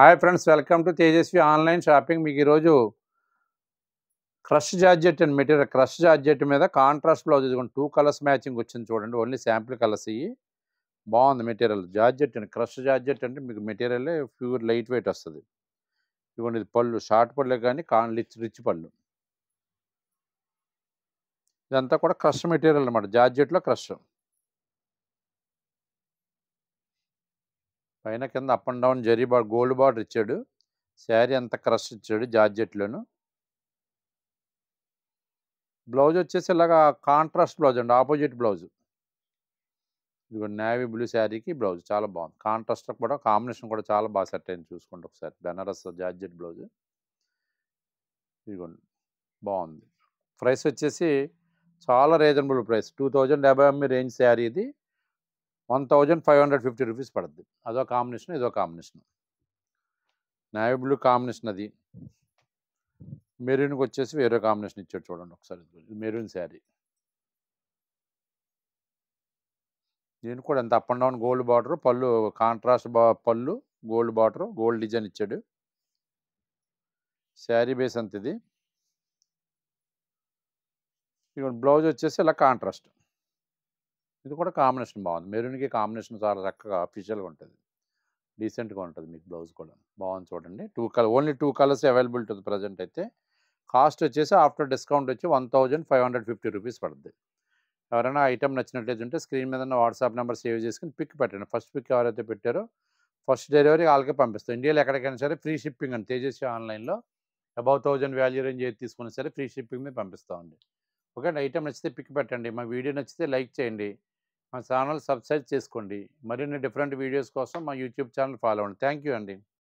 hi friends welcome to Tejaswi online shopping మీకు ఈరోజు crush georgette and material crush georgette మీద contrast blouse two colours matching వచ్చింది చూడండి only sample colours ఇవి బాగుంది మెటీరియల్ జార్జెట్ అండి క్రష్ జార్జెట్ అంటే మీకు మెటీరియలే ప్యూర్ లైట్ వెయిట్ వస్తుంది ఇవ్వండి ఇది పళ్ళు షార్ట్ పళ్ళే కానీ కాన్ రిచ్ రిచ్ పళ్ళు ఇదంతా కూడా క్రష్ మెటీరియల్ అనమాట జార్జెట్లో క్రష్ పైన కింద అప్ అండ్ డౌన్ జరీ బాడ్ గోల్డ్ బార్డర్ ఇచ్చాడు శారీ అంతా క్రష్ ఇచ్చాడు జార్జెట్లోను బ్లౌజ్ వచ్చేసి ఇలాగా కాంట్రాస్ట్ బ్లౌజ్ అండి ఆపోజిట్ బ్లౌజ్ ఇదిగో నేవీ బ్లూ శారీకి బ్లౌజ్ చాలా బాగుంది కాంట్రాస్ట్ కూడా కాంబినేషన్ కూడా చాలా బాగా సెట్ అయింది చూసుకోండి ఒకసారి బెనారస్ జార్జెట్ బ్లౌజ్ ఇదిగోండి బాగుంది ప్రైస్ వచ్చేసి చాలా రీజనబుల్ ప్రైస్ టూ థౌజండ్ డెబ్బై ఎంబీ రేంజ్ శారీ ఇది one thousand five hundred fifty rupees పడుద్ది అదో కాంబినేషన్ ఇదో కాంబినేషన్ నావీ బ్లూ కాంబినేషన్ అది మెరూన్కి వచ్చేసి వేరే కాంబినేషన్ ఇచ్చాడు చూడండి ఒకసారి మెరూన్ శారీ దీనికి కూడా ఎంత up and down gold border పళ్ళు కాంట్రాస్ట్ బా పళ్ళు గోల్డ్ బార్డర్ గోల్డ్ డిజైన్ ఇచ్చాడు శారీ బేస్ అంత ఇది ఇక బ్లౌజ్ వచ్చేసి ఇలా కాంట్రాస్ట్ ఇది కూడా కాంబినేషన్ బాగుంది మెరూన్కి కాంబినేషన్ చాలా చక్కగా అఫీషియల్గా ఉంటుంది డీసెంట్గా ఉంటుంది మీకు బ్లౌజ్ కూడా బాగుంది చూడండి two colour only two colours available ఉంటుంది ప్రజెంట్ అయితే కాస్ట్ వచ్చేసి ఆఫ్టర్ డిస్కౌంట్ వచ్చి one thousand five hundred fifty rupees పడుతుంది ఎవరైనా ఐటమ్ నచ్చినట్లయితే ఉంటే స్క్రీన్ మీద ఉన్న వాట్సాప్ నెంబర్ సేవ్ చేసుకుని పిక్ పెట్టండి ఫస్ట్ పిక్ ఎవరైతే పెట్టారో ఫస్ట్ డెలివరీ వాళ్ళకే పంపిస్తాం ఇండియాలో ఎక్కడికైనా సరే ఫ్రీ షిప్పింగ్ అని తేజస్వి ఆన్లైన్లో అబౌవ్ థౌజండ్ వాల్యూ రేంజ్ ఏది తీసుకున్నా సరే ఫ్రీ షిప్పింగ్ మీద పంపిస్తామండి ఓకే ఐటమ్ నచ్చితే పిక్ పెట్టండి మా వీడియో నచ్చితే లైక్ చేయండి మా ఛానల్ సబ్స్క్రైబ్ చేసుకోండి మరిన్ని డిఫరెంట్ వీడియోస్ కోసం మా యూట్యూబ్ ఛానల్ ఫాలో అవ్వండి థ్యాంక్ అండి